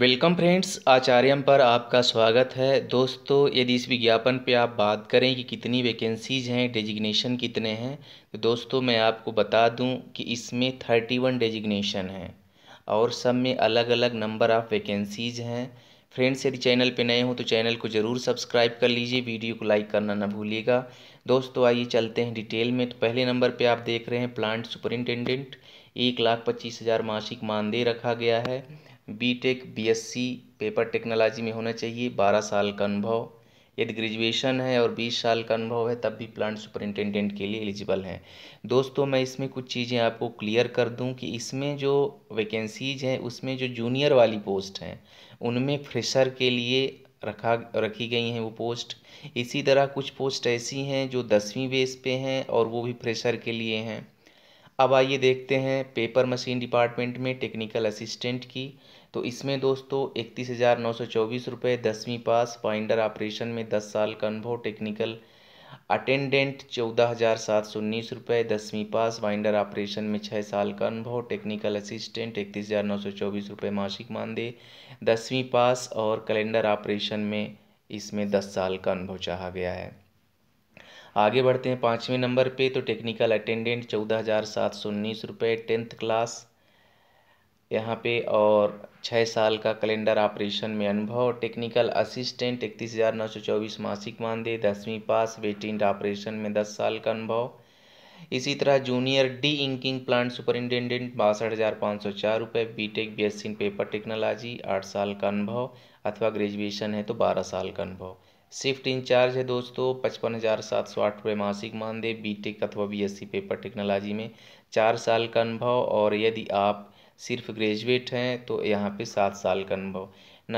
welcome friends आचार्यम पर आपका स्वागत है दोस्तों यदि इस विज्ञापन पे आप बात करें कि कितनी वैकेंसीज हैं डेजिग्नेशन कितने हैं तो दोस्तों मैं आपको बता दूं कि इसमें थर्टी वन डेजिग्नेशन हैं और सब में अलग अलग नंबर ऑफ़ वैकेंसीज हैं फ्रेंड्स यदि चैनल पे नए हो तो चैनल को ज़रूर सब्सक्राइब कर लीजिए वीडियो को लाइक करना ना भूलिएगा दोस्तों आइए चलते हैं डिटेल में तो पहले नंबर पर आप देख रहे हैं प्लांट सुपरिनटेंडेंट एक लाख पच्चीस हज़ार मासिक मानदेय रखा गया है B tech B S C paper technology में होना चाहिए बारह साल का अनुभव यदि ग्रेजुएशन है और बीस साल का अनुभव है तब भी प्लांट सुपरिंटेंडेंट के लिए एलिजिबल हैं दोस्तों मैं इसमें कुछ चीज़ें आपको क्लियर कर दूं कि इसमें जो वैकेंसीज हैं उसमें जो जूनियर वाली पोस्ट हैं उनमें फ्रेशर के लिए रखा रखी गई हैं वो पोस्ट इसी तरह कुछ पोस्ट ऐसी हैं जो दसवीं बेस पे हैं और वो भी फ्रेशर के लिए हैं अब आइए देखते हैं पेपर मशीन डिपार्टमेंट में टेक्निकल असिस्टेंट की तो इसमें दोस्तों इकतीस हज़ार नौ सौ चौबीस रुपये दसवीं पास फाइंडर ऑपरेशन में दस साल का अनुभव टेक्निकल अटेंडेंट चौदह हज़ार सात सौ उन्नीस रुपये दसवीं पास वाइंडर ऑपरेशन में छः साल का अनुभव टेक्निकल असिस्टेंट इकतीस हज़ार नौ सौ चौबीस रुपये मासिक मानदेय दसवीं पास और कैलेंडर ऑपरेशन में इसमें दस साल का अनुभव चाहा गया है आगे बढ़ते हैं पाँचवें नंबर पे तो टेक्निकल अटेंडेंट चौदह हज़ार सात सौ उन्नीस रुपये टेंथ क्लास यहाँ पे और छः साल का कैलेंडर ऑपरेशन में अनुभव टेक्निकल असिस्टेंट इकतीस हज़ार नौ सौ चौबीस मासिक मानदेय दसवीं पास वेटिंग ऑपरेशन में दस साल का अनुभव इसी तरह junior deinking plant superintendent बासठ हज़ार पाँच सौ चार रुपये B tech B S C in paper technology आठ साल का अनुभव अथवा ग्रेजुएशन है तो बारह साल का अनुभव शिफ्ट इंचार्ज है दोस्तों पचपन हज़ार सात सौ आठ रुपये मासिक मानदेय बीटेक अथवा बीएससी पेपर टेक्नोलॉजी में चार साल का अनुभव और यदि आप सिर्फ ग्रेजुएट हैं तो यहाँ पे सात साल का अनुभव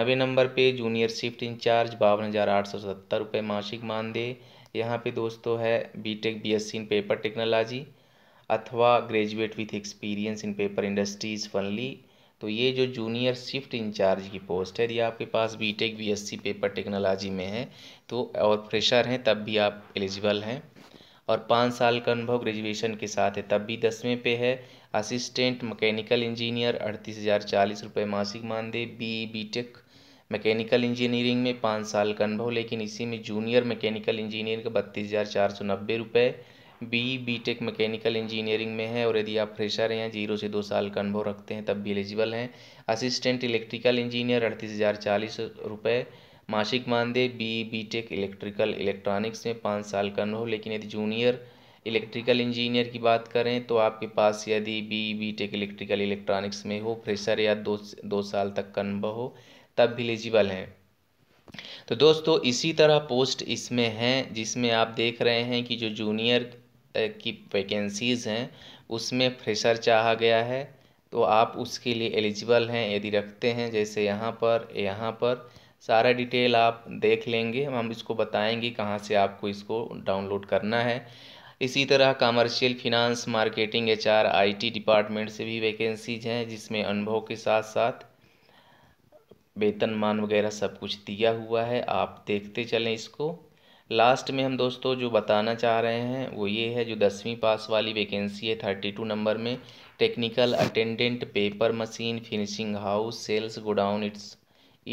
नवे नंबर पे जूनियर शिफ्ट इंचार्ज बावन हज़ार आठ सौ सत्तर रुपये मासिक मानदेय यहाँ पे दोस्तों है BTech BSc in paper technology अथवा graduate with experience in paper industries finally तो ये जो जूनियर शिफ्ट इंचार्ज की पोस्ट है यदि आपके पास बीटेक बीएससी पेपर टेक्नोलॉजी में है तो और फ्रेशर हैं तब भी आप एलिजिबल हैं और पाँच साल का अनुभव ग्रेजुएशन के साथ है तब भी दसवें पे है असिस्टेंट मैकेनिकल इंजीनियर अड़तीस हज़ार चालीस रुपये मासिक मानदेय B B tech mechanical engineering में पाँच साल का अनुभव लेकिन इसी में जूनियर मैकेनिकल इंजीनियर का बत्तीस हज़ार चार सौ नब्बे रुपये B B tech mechanical engineering में है और यदि आप फ्रेशर हैं जीरो से दो साल का अनुभव रखते हैं तब भी एलिजिबल हैं असिस्टेंट इलेक्ट्रिकल इंजीनियर अड़तीस हज़ार चालीस रुपये मासिक मानदेय B B tech electrical electronics में पाँच साल का अनुभव लेकिन यदि जूनियर इलेक्ट्रिकल इंजीनियर की बात करें तो आपके पास यदि B B tech electrical electronics में हो फ्रेशर या दो दो साल तक का अनुभव हो तब भी एलिजिबल हैं तो दोस्तों इसी तरह पोस्ट इसमें हैं जिसमें आप देख रहे हैं कि जो जूनियर की वैकेंसीज़ हैं उसमें फ्रेशर चाहा गया है तो आप उसके लिए एलिजिबल हैं यदि रखते हैं जैसे यहाँ पर यहाँ पर सारा डिटेल आप देख लेंगे हम इसको बताएंगे कहाँ से आपको इसको डाउनलोड करना है इसी तरह commercial finance marketing HR IT department से भी वैकेंसीज हैं जिसमें अनुभव के साथ साथ वेतन मान वगैरह सब कुछ दिया हुआ है आप देखते चलें इसको लास्ट में हम दोस्तों जो बताना चाह रहे हैं वो ये है जो दसवीं पास वाली वैकेंसी है थर्टी टू नंबर में technical attendant paper machine finishing house sales godown its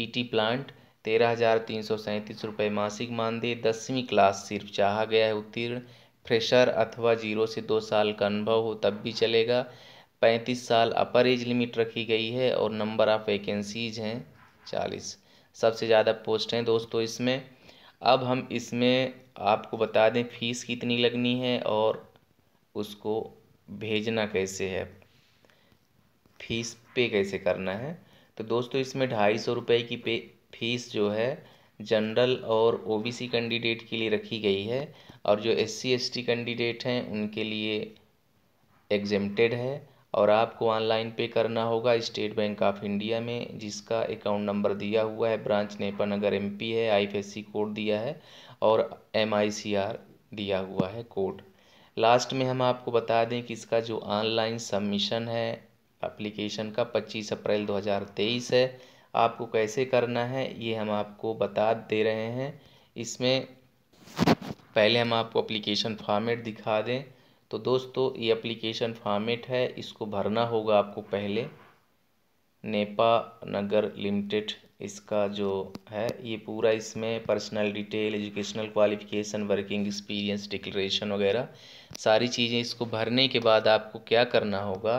ET plant तेरह हज़ार तीन सौ सैंतीस रुपये मासिक मानदेय दसवीं क्लास सिर्फ चाहा गया है उत्तीर्ण फ्रेशर अथवा जीरो से दो साल का अनुभव हो तब भी चलेगा पैंतीस साल अपर एज लिमिट रखी गई है और नंबर ऑफ़ वैकेंसीज हैं चालीस सबसे ज़्यादा पोस्ट हैं दोस्तों इसमें अब हम इसमें आपको बता दें फीस कितनी लगनी है और उसको भेजना कैसे है फीस पे कैसे करना है तो दोस्तों इसमें ढाई सौ रुपये की पे फीस जो है जनरल और ओबीसी कैंडिडेट के लिए रखी गई है और जो एससी एसटी कैंडिडेट हैं उनके लिए एग्जेम्प्टेड है और आपको ऑनलाइन पे करना होगा स्टेट बैंक ऑफ इंडिया में जिसका अकाउंट नंबर दिया हुआ है branch Nepa Nagar M P है आई एस सी कोड दिया है और एम आई सी आर दिया हुआ है कोड लास्ट में हम आपको बता दें कि इसका जो ऑनलाइन सबमिशन है एप्लीकेशन का 25 अप्रैल 2023 है आपको कैसे करना है ये हम आपको बता दे रहे हैं इसमें पहले हम आपको एप्लीकेशन फॉर्मेट दिखा दें तो दोस्तों ये एप्लीकेशन फॉर्मेट है इसको भरना होगा आपको पहले नेपा नगर लिमिटेड इसका जो है ये पूरा इसमें personal detail educational qualification working experience declaration वगैरह सारी चीज़ें इसको भरने के बाद आपको क्या करना होगा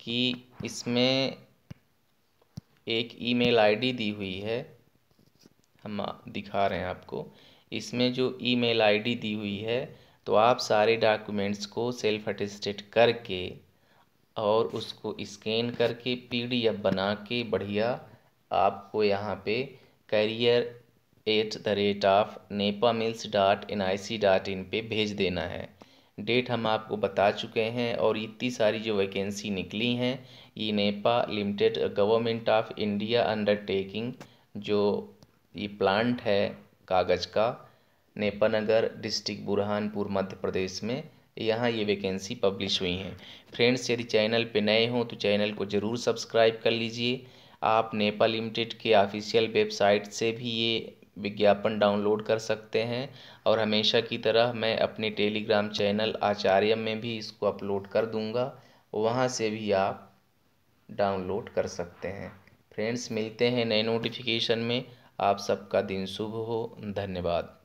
कि इसमें एक ईमेल आईडी दी हुई है हम दिखा रहे हैं आपको इसमें जो ईमेल आईडी दी हुई है तो आप सारे डॉक्यूमेंट्स को सेल्फ अटेस्टेड करके और उसको स्कैन करके पीडीएफ बना के बढ़िया आपको यहाँ पे career at the rate of Nepa mills dot N I C dot in पर भेज देना है डेट हम आपको बता चुके हैं और इतनी सारी जो वैकेंसी निकली हैं ये Nepa limited government of India undertaking जो ये प्लांट है कागज़ का नेपानगर डिस्ट्रिक्ट बुरहानपुर मध्य प्रदेश में यहाँ ये वैकेंसी पब्लिश हुई हैं फ्रेंड्स यदि चैनल पे नए हों तो चैनल को ज़रूर सब्सक्राइब कर लीजिए आप नेपाल लिमिटेड के ऑफिशियल वेबसाइट से भी ये विज्ञापन डाउनलोड कर सकते हैं और हमेशा की तरह मैं अपने टेलीग्राम चैनल आचार्य में भी इसको अपलोड कर दूँगा वहाँ से भी आप डाउनलोड कर सकते हैं फ्रेंड्स मिलते हैं नए नोटिफिकेशन में आप सबका दिन शुभ हो धन्यवाद